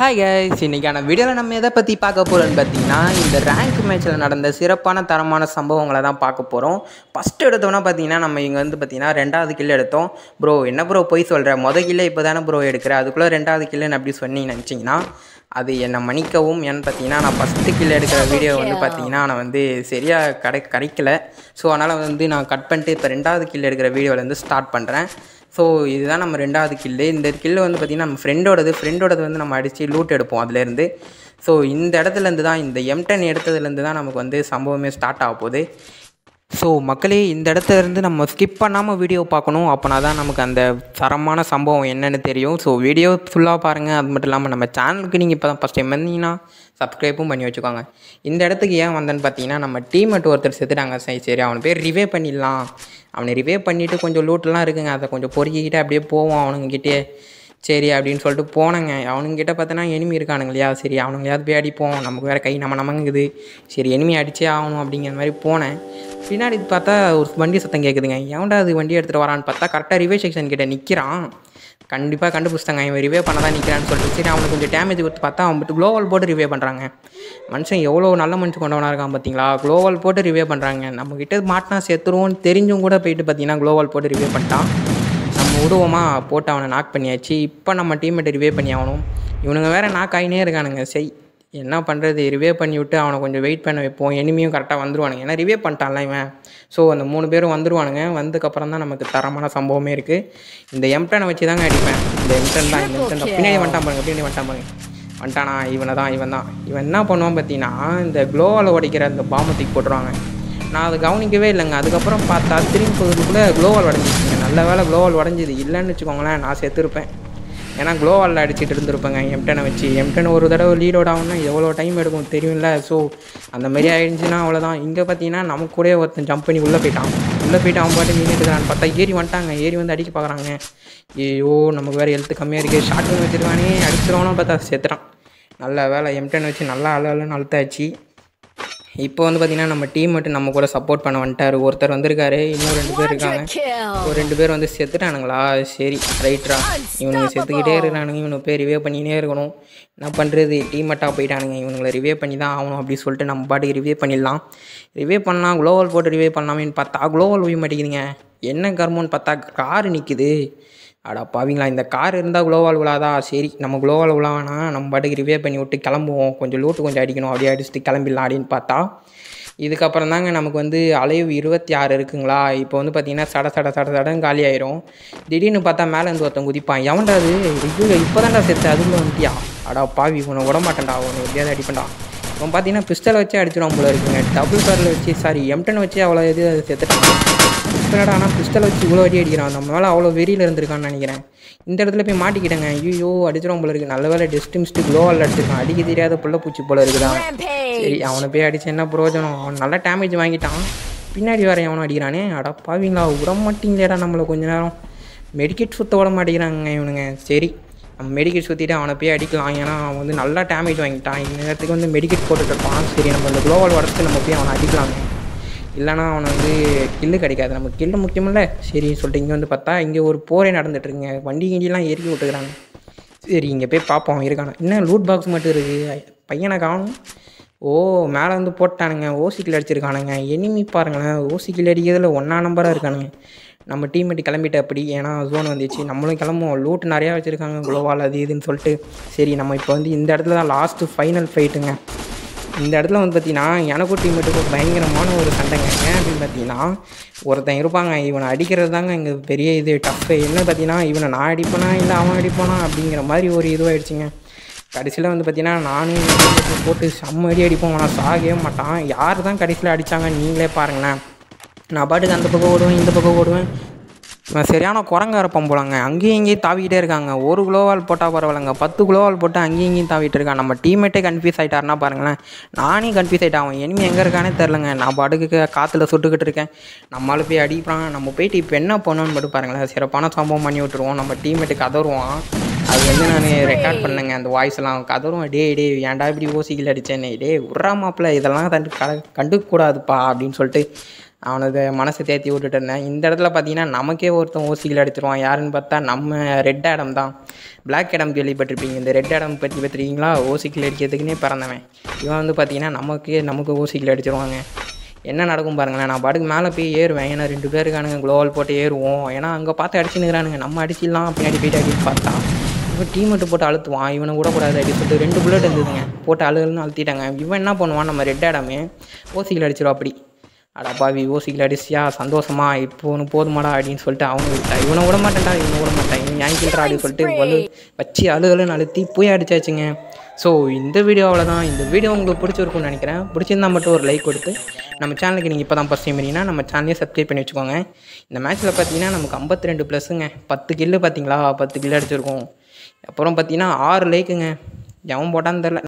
hi guys இன்னைக்கான வீடியோவில் நம்ம எதை பற்றி பார்க்க போகிறோம்னு பார்த்தீங்கன்னா இந்த ரேங்க் மேட்ச்சில் நடந்த சிறப்பான தரமான சம்பவங்களை தான் பார்க்க போகிறோம் ஃபஸ்ட்டு எடுத்தோம்னா பார்த்தீங்கன்னா நம்ம இங்கே வந்து பார்த்தீங்கன்னா ரெண்டாவது கில் எடுத்தோம் ப்ரோ என்ன ப்ரோ போய் சொல்கிற மொதல் கில்லை இப்போ தானே ப்ரோ எடுக்கிற அதுக்குள்ளே ரெண்டாவது கில்லுன்னு அப்படி சொன்னீங்க நினச்சிங்கன்னா அது என்னை மன்னிக்கவும் ஏன்னு பார்த்தீங்கன்னா நான் ஃபஸ்ட்டு கீழே எடுக்கிற வீடியோ வந்து பார்த்தீங்கன்னா நான் வந்து சரியாக கடை கிடைக்கல ஸோ அதனால் வந்து நான் கட் பண்ணிட்டு இப்போ ரெண்டாவது கீழே எடுக்கிற வீடியோவில் வந்து ஸ்டார்ட் பண்ணுறேன் ஸோ இதுதான் நம்ம ரெண்டாவது கில்லு இந்த கில்லு வந்து பார்த்திங்கன்னா நம்ம ஃப்ரெண்டோடது ஃப்ரெண்டோடது வந்து நம்ம அடித்து லூட் எடுப்போம் அதுலேருந்து ஸோ இந்த இடத்துலேருந்து தான் இந்த எம்டென் எடுத்ததுலேருந்து தான் நமக்கு வந்து சம்பவமே ஸ்டார்ட் ஆக போகுது ஸோ மக்களே இந்த இடத்துலேருந்து நம்ம ஸ்கிப் பண்ணாமல் வீடியோ பார்க்கணும் அப்போனா தான் நமக்கு அந்த தரமான சம்பவம் என்னென்னு தெரியும் ஸோ வீடியோ ஃபுல்லாக பாருங்கள் அது மட்டும் இல்லாமல் நம்ம சேனலுக்கு நீங்கள் இப்போ தான் ஃபஸ்ட் டைம் வந்தீங்கன்னா சப்ஸ்கிரைப்பும் பண்ணி வச்சுக்கோங்க இந்த இடத்துக்கு ஏன் வந்தேன்னு பார்த்தீங்கன்னா நம்ம டீம் மட்டும் ஒருத்தர் செத்துட்டாங்க சரி சரி அவனை பேர் ரிவே பண்ணிடலாம் அவனை ரிவே பண்ணிவிட்டு கொஞ்சம் லூட்டெலாம் இருக்குங்க அதை கொஞ்சம் பொறுக்கிக்கிட்டே அப்படியே போவோம் அவனுங்கிட்டே சரி அப்படின்னு சொல்லிட்டு போனேங்க அவனுங்கிட்ட பார்த்தோன்னா எனிமி இருக்கானுங்க இல்லையா சரி அவனுங்களையாவது போய் அடிப்போம் நமக்கு வேறு கை நம்ம நமங்குது சரி எனிமி அடித்தே ஆகணும் அப்படிங்கிற மாதிரி போனேன் பின்னாடி பார்த்தா ஒரு வண்டி சத்தம் கேட்குதுங்க எவன்டா அது வண்டி எடுத்துகிட்டு வரான்னு பார்த்தா கரெக்டாக ரிவே செக்ஷன் கிட்டே நிற்கிறான் கண்டிப்பாக கண்டுபிடிச்சிட்டாங்க இவன் ரிவே பண்ண தான் நிற்கிறான்னு சொல்லிட்டு சரி அவனுக்கு கொஞ்சம் டேமேஜ் கொடுத்து பார்த்தா அவன் குளோவல் போட்டு ரிவே பண்ணுறாங்க மனுஷன் எவ்வளோ நல்ல மனுஷன் கொண்டவனாக இருக்கான் பார்த்தீங்களா குளோவல் போட்டு ரிவே பண்ணுறாங்க நம்மக்கிட்ட மாட்டினா செத்துருவோம்னு தெரிஞ்சும் கூட போயிட்டு பார்த்தீங்கன்னா குளோவல் போட்டு ரிவே பண்ணிட்டான் நம்ம உருவமாக போட்டு அவனை நாக் பண்ணியாச்சு இப்போ நம்ம டீம்மேட்டை ரிவே பண்ணி ஆகணும் இவனுங்க வேறு நாக் ஆகினே இருக்கானுங்க செய் என்ன பண்ணுறது ரிவே பண்ணிவிட்டு அவனை கொஞ்சம் வெயிட் பண்ண வைப்போம் எனிமியும் கரெக்டாக வந்துடுவானுங்க ஏன்னா ரிவே பண்ணிட்டான்ல இவன் ஸோ அந்த மூணு பேரும் வந்துடுவானுங்க வந்ததுக்கப்புறம் தான் நமக்கு தரமான சம்பவமே இருக்குது இந்த எம்டனை வச்சு தாங்க அடிப்பேன் இந்த எம்டன் தான் இந்த எம்டன் தான் பின்னாடி வந்துட்டான் பாருங்க பின்னாடி வந்துட்டான் பாருங்க வந்துட்டானா இவனை தான் இவன் தான் இவன் என்ன பண்ணுவான் பார்த்தீங்கன்னா இந்த க்ளோவில் உடைக்கிற அந்த பாம்பு போட்டுருவாங்க நான் அதை கவனிக்கவே இல்லைங்க அதுக்கப்புறம் பார்த்தா திரும்பி கூட க்ளோவால் உடஞ்சிச்சுங்க நல்ல வேலை க்ளோவால் உடஞ்சிது இல்லைன்னு வச்சுக்கோங்களேன் நான் செத்துருப்பேன் ஏன்னா க்ளோவாலில் அடிச்சுட்டு இருந்திருப்பேங்க எம்டனை வச்சு எம்டன் ஒரு தடவை லீடோட ஆகும்னா எவ்வளோ டைம் எடுக்கும் தெரியும்ல ஸோ அந்த மாதிரி ஆயிடுச்சுன்னா அவ்வளோதான் இங்கே பார்த்தீங்கன்னா நமக்கு கூட ஒருத்தன் ஜம்ப் பண்ணி உள்ளே போயிட்டான் உள்ளே போயிட்டு அவன் பாட்டு மீன் எடுக்கிறான் பார்த்தா ஏறி வந்துட்டாங்க ஏறி வந்து அடிக்க பார்க்குறாங்க ஐயோ நமக்கு வேறு ஹெல்த்து கம்மியாக இருக்குது ஷார்ட் வச்சுருவானே வச்சுருக்கானே அடிச்சிருவானோ பார்த்தா செத்துறான் நல்ல வேலை எம்டன் வச்சு நல்லா அழு அழுத்தாச்சு இப்போ வந்து பார்த்தீங்கன்னா நம்ம டீம் மட்டும் நம்ம கூட சப்போர்ட் பண்ண வந்துட்டார் ஒருத்தர் வந்திருக்காரு இன்னும் ரெண்டு பேர் இருக்காங்க ஒரு ரெண்டு பேர் வந்து செத்துட்டானுங்களா சரி ரைட்ரா இவனுங்க செத்துக்கிட்டே இருக்கிறானுங்க இவனுக்கு பேர் ரிவே பண்ணிக்கிட்டே இருக்கணும் என்ன பண்ணுறது டீம் மட்டாக போயிட்டானுங்க இவனுங்களை ரிவே பண்ணி தான் ஆகணும் அப்படின்னு சொல்லிட்டு நம்ம பாட்டுக்கு ரிவே பண்ணிடலாம் ரிவே பண்ணலாம் குளோவல் போட்டு ரிவே பண்ணலாமேன்னு பார்த்தா குளோவல் போய் மாட்டேங்குதுங்க என்ன கர்மோன்னு பார்த்தா கார் நிற்குது அடா பாவிங்களா இந்த கார் இருந்தால் குளோவால் விழாதா சரி நம்ம குளோவால் விழானா நம்ம பாட்டுக்கு ரிவே பண்ணி விட்டு கிளம்புவோம் கொஞ்சம் லூட்டு கொஞ்சம் அடிக்கணும் அப்படியே அடிச்சுட்டு கிளம்பிடலாம் அப்படின்னு பார்த்தா இதுக்கப்புறம் தாங்க நமக்கு வந்து அலைவு இருபத்தி ஆறு இருக்குங்களா இப்போ வந்து பார்த்தீங்கன்னா சட சட சட சடன்னு காலி ஆயிரும் திடீர்னு பார்த்தா மேலே இருந்து ஒருத்தன் குதிப்பான் எவன்டா அது இப்போ தான்டா செத்து அதுக்குள்ள வந்துட்டியா அடா பாவி உன்னை விட மாட்டேன்டா உன்னை எப்படியாவது அடிப்பேன்டா அவன் பார்த்தீங்கன்னா பிஸ்டலை வச்சு அடிச்சிடும் போல இருக்குங்க டபுள் காரில் வச்சு சாரி எம்டன் வச்சு அவ்வளோ இது சேர்த்துட்டு என்னடா ஆனால் பிஸ்டல் வச்சு இவ்வளோ அடி அடிக்கிறான் நம்ம மேலே அவ்வளோ வெறியில் இருந்திருக்கான்னு நினைக்கிறேன் இந்த இடத்துல போய் மாட்டிக்கிட்டேங்க ஐயோ அடிச்சிடும் போல இருக்குது நல்ல வேலை டெஸ்ட் மிஸ்ட்டு க்ளோவால் அடிச்சிருக்கான் அடிக்க தெரியாத புள்ள பூச்சி போல இருக்குதான் சரி அவனை போய் அடிச்சு என்ன பிரயோஜனம் அவன் நல்லா டேமேஜ் வாங்கிட்டான் பின்னாடி வரேன் எவனும் அடிக்கிறானே அடா பாவீங்களா விட மாட்டீங்களேடா நம்மளை கொஞ்ச நேரம் மெடிக்கெட் சுற்ற விட மாட்டேங்கிறாங்க இவனுங்க சரி நம்ம மெடிக்கெட் சுற்றிட்டு அவனை போய் அடிக்கலாம் ஏன்னா அவன் வந்து நல்லா டேமேஜ் வாங்கிட்டான் இந்த நேரத்துக்கு வந்து மெடிக்கெட் போட்டுட்டு இருப்பான் சரி நம்ம இந்த க்ளோவால் உடச்சு நம்ம போய் அவனை அடிக்கலாமே இல்லைனா அவனை வந்து கில்லு கிடைக்காது நமக்கு கில்லு முக்கியமில்ல சரி சொல்லிட்டு இங்கே வந்து பார்த்தா இங்கே ஒரு போரே நடந்துட்டுருங்க வண்டி கிண்டிலாம் ஏறி விட்டுக்கிறாங்க சரி இங்கே போய் பார்ப்போம் இருக்கானா என்ன லூட் பாக்ஸ் மட்டும் இருக்குது பையனை காணும் ஓ மேலே வந்து போட்டானுங்க ஓசி கிள் அடிச்சிருக்கானுங்க எனிமி பாருங்களேன் ஓசி கிள் அடிக்கிறதுல ஒன்றா நம்பராக இருக்கானுங்க நம்ம டீம்மேட்டு கிளம்பிட்டு அப்படி ஏன்னா ஜோன் வந்துச்சு நம்மளும் கிளம்புவோம் லூட் நிறையா வச்சுருக்காங்க குளோவால் அது இதுன்னு சொல்லிட்டு சரி நம்ம இப்போ வந்து இந்த இடத்துல தான் லாஸ்ட்டு ஃபைனல் ஃபைட்டுங்க இந்த இடத்துல வந்து பார்த்தீங்கன்னா எனக்கும் டீம்மேட்டுக்கும் பயங்கரமான ஒரு சண்டைங்க ஏன் அப்படின்னு பார்த்தீங்கன்னா ஒருத்தன் இருப்பாங்க இவனை அடிக்கிறது தாங்க இங்கே பெரிய இது டஃப்பு என்ன பார்த்தீங்கன்னா இவனை நான் அடிப்பேனா இல்லை அவன் அடிப்பானா அப்படிங்கிற மாதிரி ஒரு இதுவாகிடுச்சிங்க கடைசியில் வந்து பார்த்தீங்கன்னா நானும் போட்டு செம்ம அடி அடிப்போம் ஆனால் சாகவே மாட்டான் யார் தான் கடைசியில் அடித்தாங்க நீங்களே பாருங்களேன் நான் பாட்டுக்கு அந்த பக்கம் ஓடுவேன் இந்த பக்கம் ஓடுவேன் சரியான குரங்கார போலாங்க அங்கேயும் இங்கேயும் தாவிக்கிட்டே இருக்காங்க ஒரு குளோவால் போட்டால் பரவாயில்லைங்க பத்து குளோவால் போட்டு அங்கேயும் இங்கேயும் தாவிட்டு இருக்கான் நம்ம டீம்மேட்டே கன்ஃபியூஸ் ஆகிட்டாருன்னா பாருங்களேன் நானே கன்ஃபியூஸ் ஆகிட்டேன் அவன் இனிமேல் எங்கே இருக்கானே தெரிலங்க நான் படுக்க காற்றுல சுட்டுக்கிட்டு இருக்கேன் நம்மளால போய் அடிப்பான் நம்ம போயிட்டு இப்போ என்ன பண்ணணும்னு மட்டும் பாருங்களேன் சிறப்பான சம்பவம் பண்ணி விட்டுருவோம் நம்ம டீம்மேட்டு கதருவான் அது வந்து நான் ரெக்கார்ட் பண்ணேங்க அந்த வாய்ஸ்லாம் கதரும் டே டே ஏன்டா இப்படி ஓசிக்கல் அடித்தேன்னு டே உர்றா மாப்பிள்ள இதெல்லாம் கண்டு கண்டுக்கூடாதுப்பா அப்படின்னு சொல்லிட்டு அவனுக்கு மனசை தேத்தி விட்டுட்டு இருந்தேன் இந்த இடத்துல பார்த்தீங்கன்னா நமக்கே ஒருத்தன் ஓசிகள் அடிச்சிருவான் யாருன்னு பார்த்தா நம்ம ரெட் ஆடம் தான் பிளாக் ஆடம் கேள்விப்பட்டிருப்பீங்க இந்த ரெட் ஆடம் பற்றி பார்த்துருக்கீங்களா ஓசிகள் அடிக்கிறதுக்குனே பிறந்தவன் இவன் வந்து பார்த்தீங்கன்னா நமக்கே நமக்கு ஓசிகள் அடிச்சிருவாங்க என்ன நடக்கும் பாருங்களேன் நான் பாட்டுக்கு மேலே போய் ஏறுவேன் ஏன்னா ரெண்டு பேருக்கானுங்க இருக்கானுங்க குளோவல் போட்டு ஏறுவோம் ஏன்னா அங்கே பார்த்து அடிச்சுனுக்கிறானுங்க நம்ம அடிச்சிடலாம் பின்னாடி போயிட்டு அப்படின்னு பார்த்தான் இவன் மட்டும் போட்டு அழுத்துவான் இவனை விடக்கூடாது அப்படின்னு சொல்லிட்டு ரெண்டு புல்லட் இருந்ததுங்க போட்டு அழுகுன்னு அழுத்திட்டாங்க இவன் என்ன பண்ணுவான் நம்ம ரெட் ஆடாமே ஓசிகள் அடிச்சிடும் அப்படி அடப்பாவி யோசிக்கல அடிச்சியா சந்தோஷமா இப்போ ஒன்று போதுமாடா அப்படின்னு சொல்லிட்டு அவங்க விட்டா இவனை விட மாட்டேன்டா இவனை விட மாட்டேன் இவன் ஞாயிற்றுக்கிழமை அப்படின்னு சொல்லிட்டு வலு வச்சு அழுகலன்னு அழுத்தி போய் அடிச்சாச்சுங்க ஸோ இந்த வீடியோ தான் இந்த வீடியோ உங்களுக்கு பிடிச்சிருக்கும்னு நினைக்கிறேன் பிடிச்சிருந்தா மட்டும் ஒரு லைக் கொடுத்து நம்ம சேனலுக்கு நீங்கள் இப்போ தான் ஃபஸ்ட் பண்ணிங்கன்னா நம்ம சேனலே சப்ஸ்கிரைப் பண்ணி வச்சுக்கோங்க இந்த மேட்ச்சில் பார்த்தீங்கன்னா நமக்கு ஐம்பத்தி ரெண்டு ப்ளஸ்ஸுங்க பத்து கில்லு பார்த்தீங்களா பத்து கில்லு அடிச்சிருக்கோம் அப்புறம் பார்த்தீங்கன்னா ஆறு லைக்குங்க எவன் போட்டான்னு தெரில